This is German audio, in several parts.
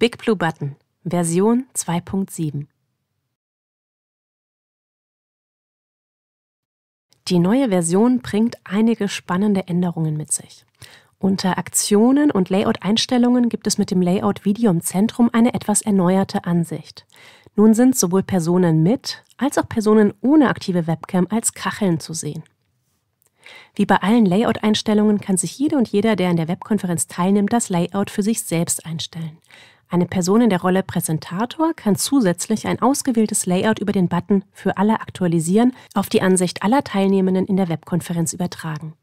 Big Blue Button, Version 2.7. Die neue Version bringt einige spannende Änderungen mit sich. Unter Aktionen und Layout-Einstellungen gibt es mit dem Layout Video im Zentrum eine etwas erneuerte Ansicht. Nun sind sowohl Personen mit als auch Personen ohne aktive Webcam als Kacheln zu sehen. Wie bei allen Layout-Einstellungen kann sich jede und jeder, der an der Webkonferenz teilnimmt, das Layout für sich selbst einstellen. Eine Person in der Rolle Präsentator kann zusätzlich ein ausgewähltes Layout über den Button für alle aktualisieren auf die Ansicht aller Teilnehmenden in der Webkonferenz übertragen.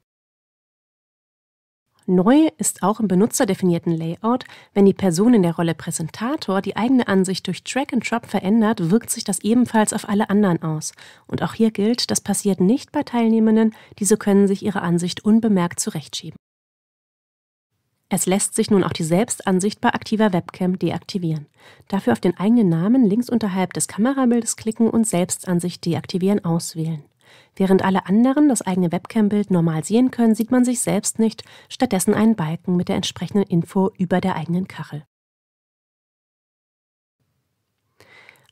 Neu ist auch im benutzerdefinierten Layout, wenn die Person in der Rolle Präsentator die eigene Ansicht durch Drag and Drop verändert, wirkt sich das ebenfalls auf alle anderen aus. Und auch hier gilt, das passiert nicht bei Teilnehmenden, diese können sich ihre Ansicht unbemerkt zurechtschieben. Es lässt sich nun auch die Selbstansicht bei aktiver Webcam deaktivieren. Dafür auf den eigenen Namen links unterhalb des Kamerabildes klicken und Selbstansicht deaktivieren auswählen. Während alle anderen das eigene Webcam-Bild normal sehen können, sieht man sich selbst nicht, stattdessen einen Balken mit der entsprechenden Info über der eigenen Kachel.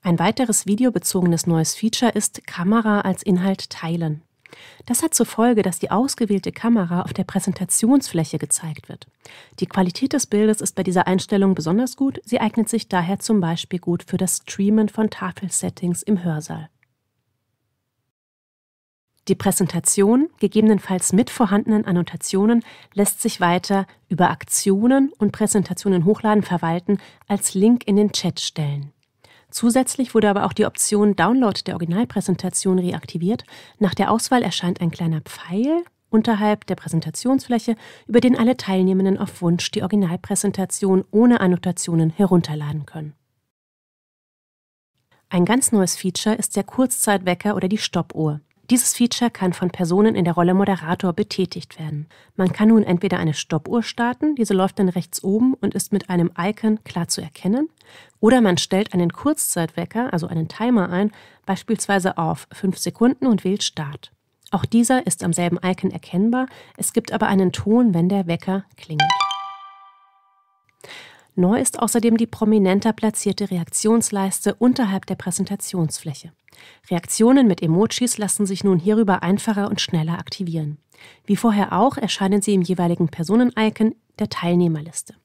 Ein weiteres videobezogenes neues Feature ist Kamera als Inhalt teilen. Das hat zur Folge, dass die ausgewählte Kamera auf der Präsentationsfläche gezeigt wird. Die Qualität des Bildes ist bei dieser Einstellung besonders gut. Sie eignet sich daher zum Beispiel gut für das Streamen von Tafelsettings im Hörsaal. Die Präsentation, gegebenenfalls mit vorhandenen Annotationen, lässt sich weiter über Aktionen und Präsentationen hochladen verwalten, als Link in den Chat stellen. Zusätzlich wurde aber auch die Option Download der Originalpräsentation reaktiviert. Nach der Auswahl erscheint ein kleiner Pfeil unterhalb der Präsentationsfläche, über den alle Teilnehmenden auf Wunsch die Originalpräsentation ohne Annotationen herunterladen können. Ein ganz neues Feature ist der Kurzzeitwecker oder die Stoppuhr. Dieses Feature kann von Personen in der Rolle Moderator betätigt werden. Man kann nun entweder eine Stoppuhr starten, diese läuft dann rechts oben und ist mit einem Icon klar zu erkennen, oder man stellt einen Kurzzeitwecker, also einen Timer ein, beispielsweise auf 5 Sekunden und wählt Start. Auch dieser ist am selben Icon erkennbar, es gibt aber einen Ton, wenn der Wecker klingelt. Neu ist außerdem die prominenter platzierte Reaktionsleiste unterhalb der Präsentationsfläche. Reaktionen mit Emojis lassen sich nun hierüber einfacher und schneller aktivieren. Wie vorher auch erscheinen sie im jeweiligen Personen-Icon der Teilnehmerliste.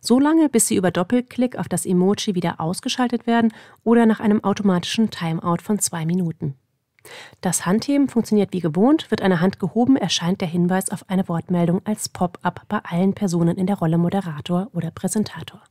So lange, bis sie über Doppelklick auf das Emoji wieder ausgeschaltet werden oder nach einem automatischen Timeout von zwei Minuten. Das Handheben funktioniert wie gewohnt, wird eine Hand gehoben, erscheint der Hinweis auf eine Wortmeldung als Pop-up bei allen Personen in der Rolle Moderator oder Präsentator.